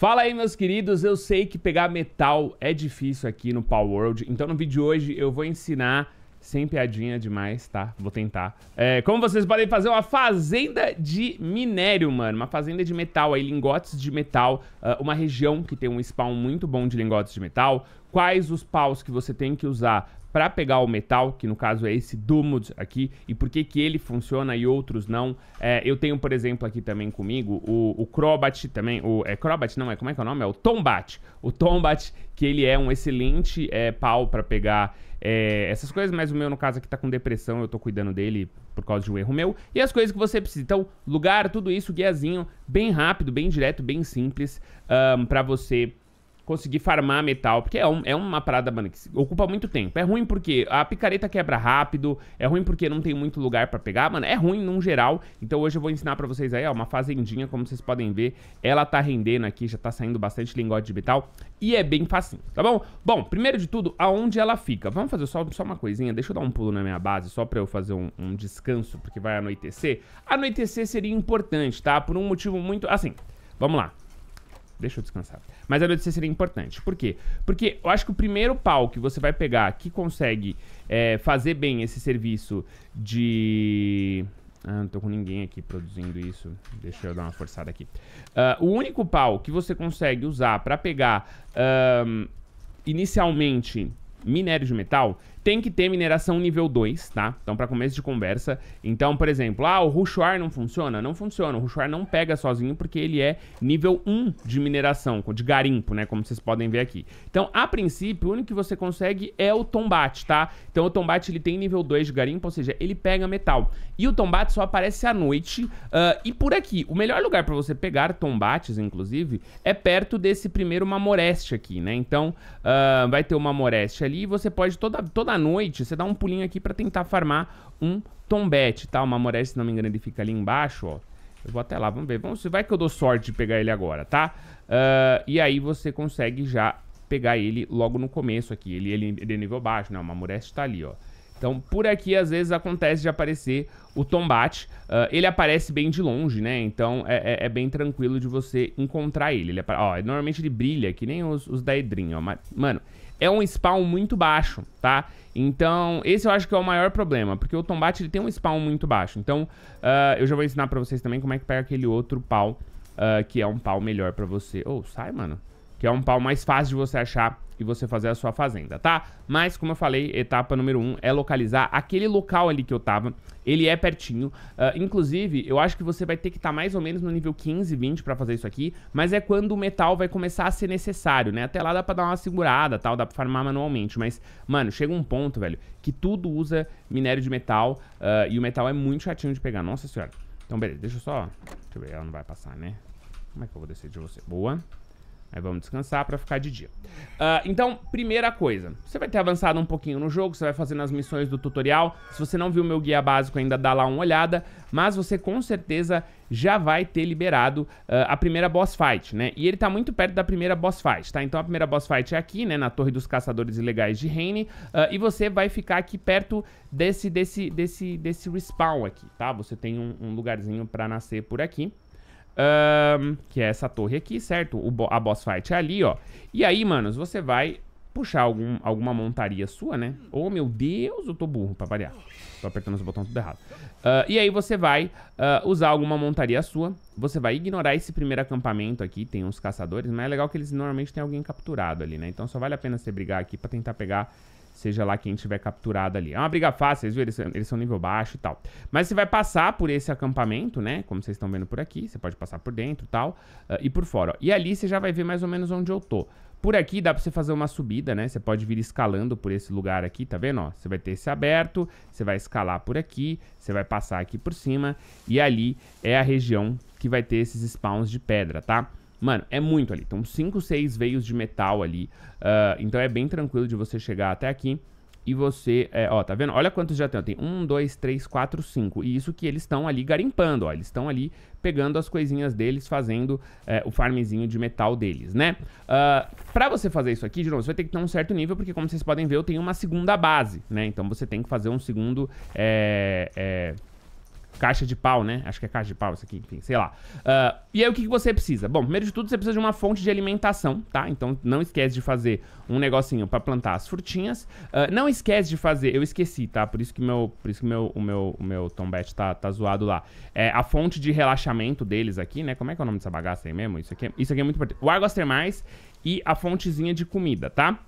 Fala aí, meus queridos. Eu sei que pegar metal é difícil aqui no Power World, então no vídeo de hoje eu vou ensinar, sem piadinha demais, tá? Vou tentar. É, como vocês podem fazer uma fazenda de minério, mano. Uma fazenda de metal aí, lingotes de metal. Ah, uma região que tem um spawn muito bom de lingotes de metal. Quais os paus que você tem que usar para pegar o metal, que no caso é esse Dumud aqui, e por que que ele funciona e outros não. É, eu tenho, por exemplo, aqui também comigo o, o Crobat também, o é Crobat não, é como é que é o nome? É o Tombat. O Tombat, que ele é um excelente é, pau para pegar é, essas coisas, mas o meu, no caso, aqui tá com depressão, eu tô cuidando dele por causa de um erro meu. E as coisas que você precisa. Então, lugar, tudo isso, guiazinho, bem rápido, bem direto, bem simples, um, para você conseguir farmar metal, porque é, um, é uma parada, mano, que ocupa muito tempo. É ruim porque a picareta quebra rápido, é ruim porque não tem muito lugar pra pegar, mano, é ruim num geral. Então hoje eu vou ensinar pra vocês aí, ó, uma fazendinha, como vocês podem ver, ela tá rendendo aqui, já tá saindo bastante lingote de metal e é bem facinho, tá bom? Bom, primeiro de tudo, aonde ela fica? Vamos fazer só, só uma coisinha, deixa eu dar um pulo na minha base, só pra eu fazer um, um descanso, porque vai anoitecer. Anoitecer seria importante, tá? Por um motivo muito... Assim, vamos lá. Deixa eu descansar. Mas a notícia seria importante. Por quê? Porque eu acho que o primeiro pau que você vai pegar que consegue é, fazer bem esse serviço de... Ah, não tô com ninguém aqui produzindo isso. Deixa eu dar uma forçada aqui. Uh, o único pau que você consegue usar para pegar inicialmente minério de metal tem que ter mineração nível 2, tá? Então, para começo de conversa. Então, por exemplo, ah, o Rushuar não funciona? Não funciona. O Rushuar não pega sozinho porque ele é nível 1 de mineração, de garimpo, né? Como vocês podem ver aqui. Então, a princípio, o único que você consegue é o Tombate, tá? Então, o Tombate, ele tem nível 2 de garimpo, ou seja, ele pega metal. E o Tombate só aparece à noite uh, e por aqui. O melhor lugar para você pegar Tombates, inclusive, é perto desse primeiro Mamoreste aqui, né? Então, uh, vai ter uma Mamoreste ali e você pode toda... toda da noite, você dá um pulinho aqui para tentar farmar um tombete, tá? Uma Moreste, se não me engano, ele fica ali embaixo, ó. Eu vou até lá, vamos ver. Vamos, vai que eu dou sorte de pegar ele agora, tá? Uh, e aí você consegue já pegar ele logo no começo aqui. Ele, ele, ele é nível baixo, né? Uma Moreste tá ali, ó. Então, por aqui, às vezes, acontece de aparecer o Tombate. Uh, ele aparece bem de longe, né? Então, é, é, é bem tranquilo de você encontrar ele. ele ó, normalmente ele brilha, que nem os, os da ó. Mas, mano, é um spawn muito baixo, tá? Então, esse eu acho que é o maior problema, porque o Tombat ele tem um spawn muito baixo. Então, uh, eu já vou ensinar pra vocês também como é que pega aquele outro pau, uh, que é um pau melhor pra você. Ô, oh, sai, mano que é um pau mais fácil de você achar e você fazer a sua fazenda, tá? Mas, como eu falei, etapa número um é localizar aquele local ali que eu tava. Ele é pertinho. Uh, inclusive, eu acho que você vai ter que estar tá mais ou menos no nível 15, 20 pra fazer isso aqui. Mas é quando o metal vai começar a ser necessário, né? Até lá dá pra dar uma segurada tal, dá pra farmar manualmente. Mas, mano, chega um ponto, velho, que tudo usa minério de metal. Uh, e o metal é muito chatinho de pegar. Nossa senhora. Então, beleza, deixa eu só... Deixa eu ver, ela não vai passar, né? Como é que eu vou descer de você? Boa. Boa. Aí vamos descansar para ficar de dia. Uh, então, primeira coisa, você vai ter avançado um pouquinho no jogo, você vai fazendo as missões do tutorial. Se você não viu o meu guia básico ainda, dá lá uma olhada. Mas você com certeza já vai ter liberado uh, a primeira boss fight, né? E ele tá muito perto da primeira boss fight, tá? Então a primeira boss fight é aqui, né? Na Torre dos Caçadores Ilegais de Reine. Uh, ah, e você vai ficar aqui perto desse, desse, desse, desse respawn aqui, tá? Você tem um, um lugarzinho para nascer por aqui. Um, que é essa torre aqui, certo? O a boss fight é ali, ó. E aí, manos, você vai puxar algum, alguma montaria sua, né? Oh, meu Deus, eu tô burro pra variar. Tô apertando os botões tudo errado. Uh, e aí você vai uh, usar alguma montaria sua. Você vai ignorar esse primeiro acampamento aqui. Tem uns caçadores, mas é legal que eles normalmente têm alguém capturado ali, né? Então só vale a pena você brigar aqui pra tentar pegar seja lá quem tiver capturado ali. É uma briga fácil, vocês viram, eles, eles são nível baixo e tal. Mas você vai passar por esse acampamento, né? Como vocês estão vendo por aqui, você pode passar por dentro e tal, uh, e por fora. Ó. E ali você já vai ver mais ou menos onde eu tô. Por aqui dá pra você fazer uma subida, né? Você pode vir escalando por esse lugar aqui, tá vendo? Ó, você vai ter esse aberto, você vai escalar por aqui, você vai passar aqui por cima, e ali é a região que vai ter esses spawns de pedra, tá? Mano, é muito ali. Então, 5, 6 veios de metal ali. Uh, então, é bem tranquilo de você chegar até aqui. E você, é, ó, tá vendo? Olha quantos já tem. Ó, tem 1, 2, 3, 4, 5. E isso que eles estão ali garimpando, ó. Eles estão ali pegando as coisinhas deles, fazendo é, o farmzinho de metal deles, né? Uh, pra você fazer isso aqui, de novo, você vai ter que ter um certo nível, porque como vocês podem ver, eu tenho uma segunda base, né? Então você tem que fazer um segundo... É, é Caixa de pau, né? Acho que é caixa de pau isso aqui, enfim, sei lá. Uh, e aí o que, que você precisa? Bom, primeiro de tudo você precisa de uma fonte de alimentação, tá? Então não esquece de fazer um negocinho para plantar as frutinhas. Uh, não esquece de fazer, eu esqueci, tá? Por isso que meu, por isso que meu, o meu, o meu tombete tá, tá zoado lá. É a fonte de relaxamento deles aqui, né? Como é que é o nome dessa bagaça aí mesmo? Isso aqui, é, isso aqui é muito importante. O Argos Termais e a fontezinha de comida, tá?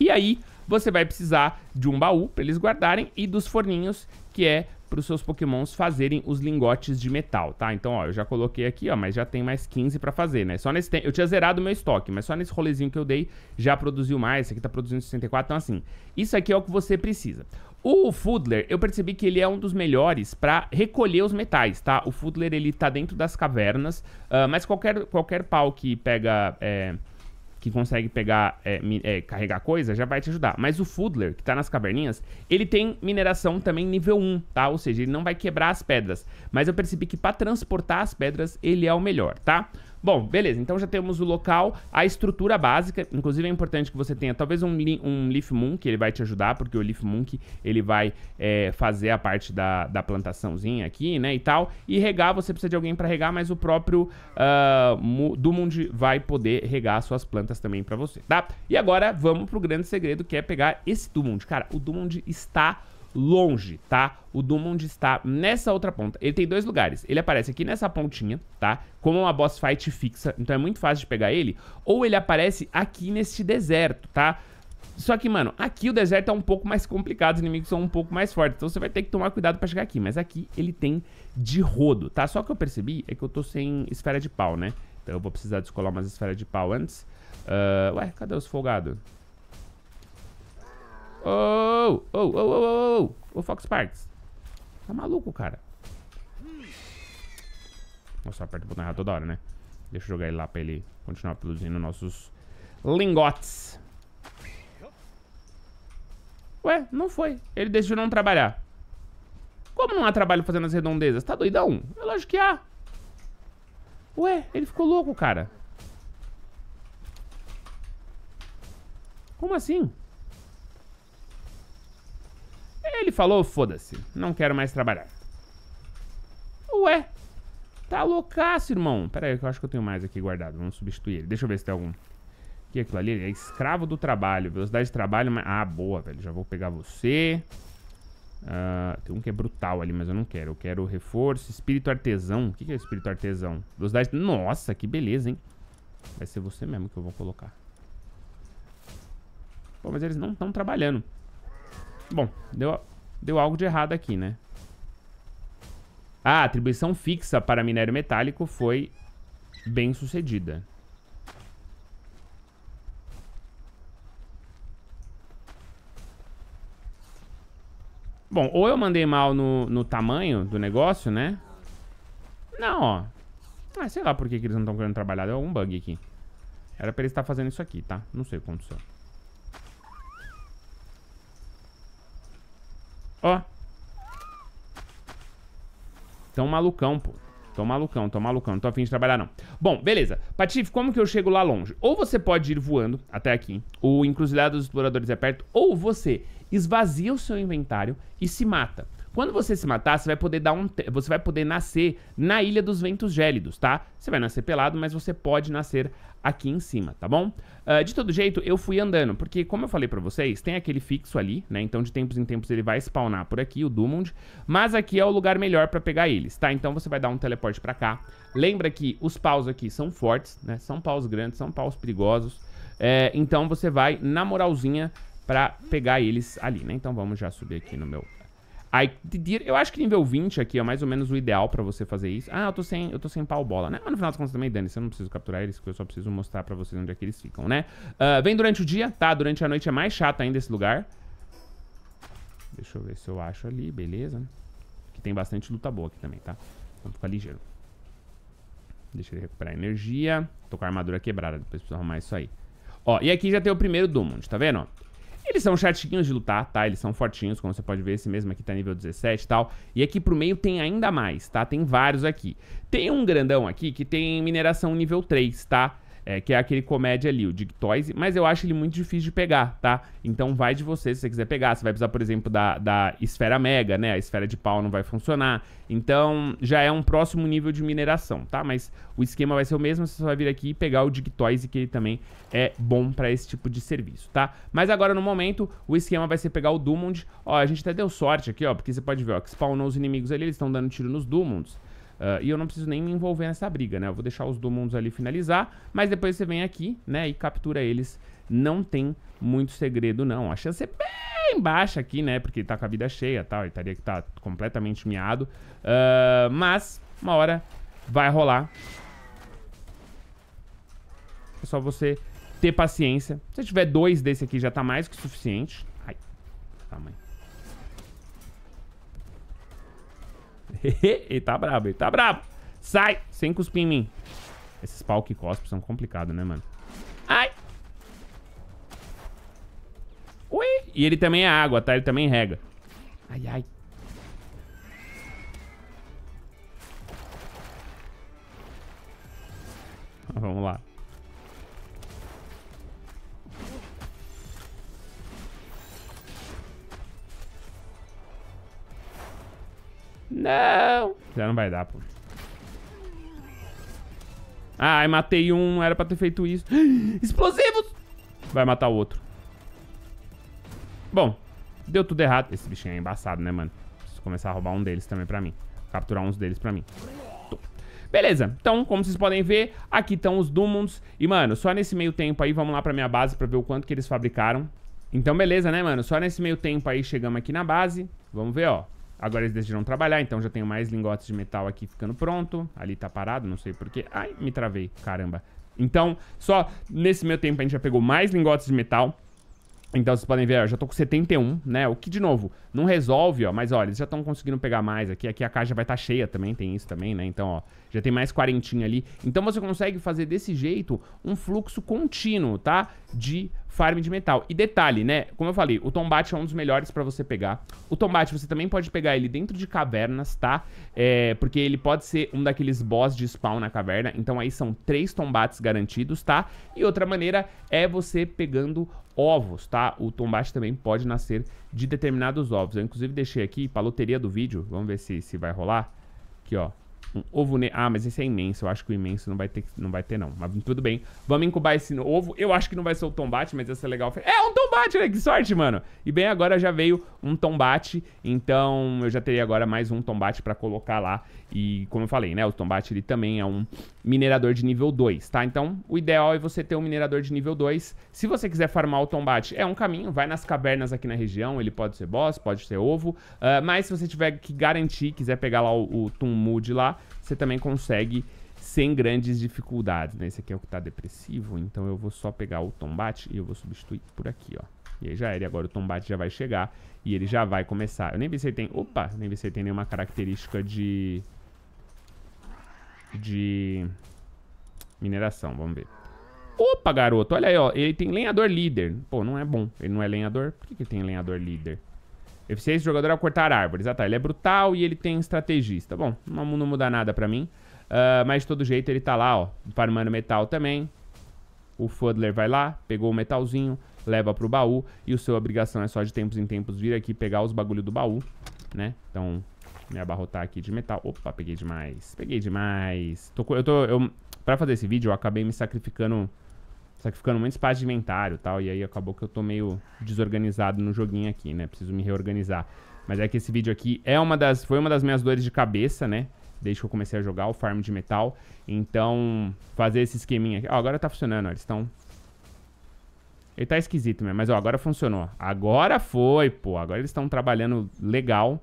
E aí você vai precisar de um baú para eles guardarem e dos forninhos, que é para os seus pokémons fazerem os lingotes de metal, tá? Então, ó, eu já coloquei aqui, ó, mas já tem mais 15 para fazer, né? Só nesse tempo, eu tinha zerado meu estoque, mas só nesse rolezinho que eu dei já produziu mais, esse aqui tá produzindo 64, então assim, isso aqui é o que você precisa. O Fudler, eu percebi que ele é um dos melhores para recolher os metais, tá? O Fudler, ele tá dentro das cavernas, uh, mas qualquer, qualquer pau que pega... É que consegue pegar, é, é, carregar coisa, já vai te ajudar. Mas o Fudler, que tá nas caverninhas, ele tem mineração também nível 1, tá? Ou seja, ele não vai quebrar as pedras. Mas eu percebi que para transportar as pedras, ele é o melhor, tá? Bom, beleza, então já temos o local, a estrutura básica, inclusive é importante que você tenha talvez um, um Leaf Moon, que ele vai te ajudar, porque o Leaf Moon ele vai é, fazer a parte da, da plantaçãozinha aqui, né, e tal, e regar, você precisa de alguém para regar, mas o próprio uh, ah, Dumund vai poder regar suas plantas também para você, tá? E agora vamos pro grande segredo, que é pegar esse Dumund. Cara, o Dumund está longe, tá? O Dumond está nessa outra ponta. Ele tem dois lugares. Ele aparece aqui nessa pontinha, tá? Como uma boss fight fixa, então é muito fácil de pegar ele. Ou ele aparece aqui neste deserto, tá? Só que, mano, aqui o deserto é um pouco mais complicado, os inimigos são um pouco mais fortes, então você vai ter que tomar cuidado pra chegar aqui. Mas aqui ele tem de rodo, tá? Só que eu percebi é que eu tô sem esfera de pau, né? Então eu vou precisar descolar umas esferas de pau antes. Uh, ué, cadê os folgados? Oh, oh, oh, oh, oh, oh, Fox Parts. Tá maluco, cara. Nossa, aperta o botão errado toda hora, né? Deixa eu jogar ele lá pra ele continuar produzindo nossos lingotes. Ué, não foi. Ele decidiu não trabalhar. Como não há trabalho fazendo as redondezas? Tá doidão? É lógico que há. Ué, ele ficou louco, cara. Como assim? falou, foda-se, não quero mais trabalhar. Ué, tá loucaço, irmão. Pera aí, que eu acho que eu tenho mais aqui guardado. Vamos substituir ele. Deixa eu ver se tem algum. Que aquilo ali? Ele é escravo do trabalho. Velocidade de trabalho. Mas... Ah, boa, velho. Já vou pegar você. Uh, tem um que é brutal ali, mas eu não quero. Eu quero reforço. Espírito artesão. O que, que é espírito artesão? Velocidade. Nossa, que beleza, hein? Vai ser você mesmo que eu vou colocar. Pô, mas eles não estão trabalhando. Bom, deu. A... Deu algo de errado aqui, né? a atribuição fixa para minério metálico foi bem sucedida. Bom, ou eu mandei mal no, no tamanho do negócio, né? Não, ó. Ah, sei lá por que, que eles não estão querendo trabalhar. Deu algum bug aqui. Era pra eles estar fazendo isso aqui, tá? Não sei o que aconteceu. Ó. Tão malucão, pô. Tô malucão, tô malucão, não tô afim de trabalhar não. Bom, beleza. Patife, como que eu chego lá longe? Ou você pode ir voando até aqui, o encruzilhado dos exploradores é perto, ou você esvazia o seu inventário e se mata. Quando você se matar, você vai poder dar um, você vai poder nascer na Ilha dos Ventos Gélidos, tá? Você vai nascer pelado, mas você pode nascer aqui em cima, tá bom? Uh, de todo jeito, eu fui andando, porque como eu falei pra vocês, tem aquele fixo ali, né? Então de tempos em tempos ele vai spawnar por aqui, o Dumond, mas aqui é o lugar melhor pra pegar eles, tá? Então você vai dar um teleporte pra cá. Lembra que os paus aqui são fortes, né? São paus grandes, são paus perigosos. É, então você vai, na moralzinha, pra pegar eles ali, né? Então vamos já subir aqui no meu Aí eu acho que nível 20 aqui é mais ou menos o ideal pra você fazer isso. Ah, eu tô sem, eu tô sem pau bola, né? Mas no final das contas também, Dani, você não precisa capturar eles, porque eu só preciso mostrar pra vocês onde é que eles ficam, né? Uh, vem durante o dia, tá? Durante a noite é mais chato ainda esse lugar. Deixa eu ver se eu acho ali, beleza. Que tem bastante luta boa aqui também, tá? Então fica ligeiro. Deixa ele recuperar energia. Tô com a armadura quebrada, depois preciso arrumar isso aí. Ó, e aqui já tem o primeiro Dumont, tá vendo? Ó? Eles são chatinhos de lutar, tá? Eles são fortinhos, como você pode ver, esse mesmo aqui tá nível 17 e tal. E aqui pro meio tem ainda mais, tá? Tem vários aqui. Tem um grandão aqui que tem mineração nível 3, tá? É, que é aquele comédia ali, o Dictoise, mas eu acho ele muito difícil de pegar, tá? Então vai de você se você quiser pegar. Você vai precisar, por exemplo, da, da esfera mega, né? A esfera de pau não vai funcionar. Então já é um próximo nível de mineração, tá? Mas o esquema vai ser o mesmo, você só vai vir aqui e pegar o Dictoise, que ele também é bom para esse tipo de serviço, tá? Mas agora no momento, o esquema vai ser pegar o Dumond. Ó, a gente até deu sorte aqui, ó, porque você pode ver, ó, que spawnou os inimigos ali, eles estão dando tiro nos Dumonds. Uh, e eu não preciso nem me envolver nessa briga, né? Eu vou deixar os Domundos ali finalizar, mas depois você vem aqui, né, e captura eles. Não tem muito segredo, não. A chance é bem baixa aqui, né, porque ele tá com a vida cheia e tal, ele estaria que tá completamente miado. Uh, mas, uma hora vai rolar. É só você ter paciência. Se tiver dois desse aqui, já tá mais que suficiente. Ai, tamanho. Tá, ele tá brabo, ele tá brabo. Sai, sem cuspir em mim. Esses pau que cospe são complicados, né, mano? Ai. Ui. E ele também é água, tá? Ele também rega. Ai, ai. Não. Já não vai dar, pô. Ai, matei um. Era pra ter feito isso. Explosivos! Vai matar o outro. Bom, deu tudo errado. Esse bichinho é embaçado, né, mano? Preciso começar a roubar um deles também pra mim. Capturar uns deles pra mim. Beleza, então, como vocês podem ver, aqui estão os Dumons. E, mano, só nesse meio tempo aí, vamos lá pra minha base pra ver o quanto que eles fabricaram. Então, beleza, né, mano? Só nesse meio tempo aí, chegamos aqui na base. Vamos ver, ó. Agora eles decidiram trabalhar, então já tenho mais lingotes de metal aqui ficando pronto. Ali tá parado, não sei porquê. Ai, me travei, caramba. Então, só nesse meu tempo a gente já pegou mais lingotes de metal. Então vocês podem ver, ó, já tô com 71, né? O que, de novo, não resolve, ó. Mas, ó, eles já estão conseguindo pegar mais aqui. Aqui a caixa vai estar tá cheia também, tem isso também, né? Então, ó, já tem mais quarentinha ali. Então você consegue fazer desse jeito um fluxo contínuo, tá? De farm de metal. E detalhe, né? Como eu falei, o tombate é um dos melhores para você pegar. O tombate você também pode pegar ele dentro de cavernas, tá? É, porque ele pode ser um daqueles boss de spawn na caverna. Então aí são três tombates garantidos, tá? E outra maneira é você pegando ovos, tá? O tombate também pode nascer de determinados ovos. Eu inclusive deixei aqui pra loteria do vídeo. Vamos ver se, se vai rolar. Aqui, ó. Um ovo negro. Ah, mas esse é imenso. Eu acho que o imenso não vai ter, não, vai ter, não. Mas tudo bem. Vamos incubar esse ovo. Eu acho que não vai ser o tombate, mas essa é legal. É um tombate, né? Que sorte, mano. E bem, agora já veio um tombate. Então eu já teria agora mais um tombate pra colocar lá. E como eu falei, né, o Tombat ele também é um minerador de nível 2, tá? Então, o ideal é você ter um minerador de nível 2. Se você quiser farmar o Tombat, é um caminho, vai nas cavernas aqui na região, ele pode ser boss, pode ser ovo, uh, mas se você tiver que garantir, quiser pegar lá o, o Tumud lá, você também consegue sem grandes dificuldades, né? Esse aqui é o que tá depressivo, então eu vou só pegar o Tombat e eu vou substituir por aqui, ó. E aí já era, e agora o Tombat já vai chegar e ele já vai começar. Eu nem vi se ele tem... Opa! Nem vi se ele tem nenhuma característica de de mineração. Vamos ver. Opa, garoto, olha aí, ó. Ele tem lenhador líder. Pô, não é bom. Ele não é lenhador. Por que, que ele tem lenhador líder? Eficiência do jogador é ao cortar árvores. Ah, tá. Ele é brutal e ele tem estrategista. Bom, não, não muda nada pra mim. Uh, mas de todo jeito ele tá lá, ó. Farmando metal também. O Fuddler vai lá, pegou o metalzinho, leva pro baú. E o seu obrigação é só de tempos em tempos vir aqui pegar os bagulho do baú, né? Então, me abarrotar aqui de metal. Opa, peguei demais. Peguei demais. Tô, eu tô, eu, pra fazer esse vídeo, eu acabei me sacrificando... Sacrificando muito espaço de inventário e tal. E aí acabou que eu tô meio desorganizado no joguinho aqui, né? Preciso me reorganizar. Mas é que esse vídeo aqui é uma das, foi uma das minhas dores de cabeça, né? Desde que eu comecei a jogar o farm de metal. Então, fazer esse esqueminha aqui... Ó, agora tá funcionando, ó. Eles estão... Ele tá esquisito mesmo, mas ó, agora funcionou. Agora foi, pô. Agora eles estão trabalhando legal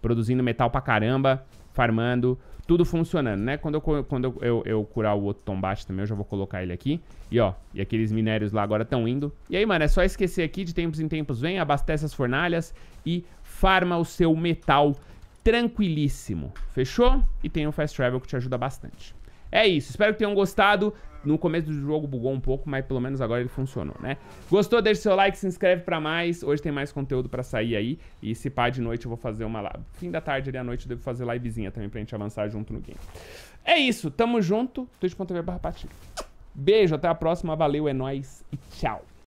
produzindo metal pra caramba, farmando, tudo funcionando, né? Quando eu, quando eu, eu, eu curar o outro tombaste também, eu já vou colocar ele aqui. E ó, e aqueles minérios lá agora estão indo. E aí, mano, é só esquecer aqui, de tempos em tempos vem, abastece as fornalhas e farma o seu metal tranquilíssimo. Fechou? E tem o Fast Travel que te ajuda bastante. É isso, espero que tenham gostado. No começo do jogo bugou um pouco, mas pelo menos agora ele funcionou, né? Gostou? Deixa seu like, se inscreve pra mais. Hoje tem mais conteúdo pra sair aí. E se pá de noite eu vou fazer uma live. Fim da tarde ali à noite eu devo fazer livezinha também pra gente avançar junto no game. É isso, tamo junto. twitch.tv barra Beijo, até a próxima, valeu, é nóis e tchau.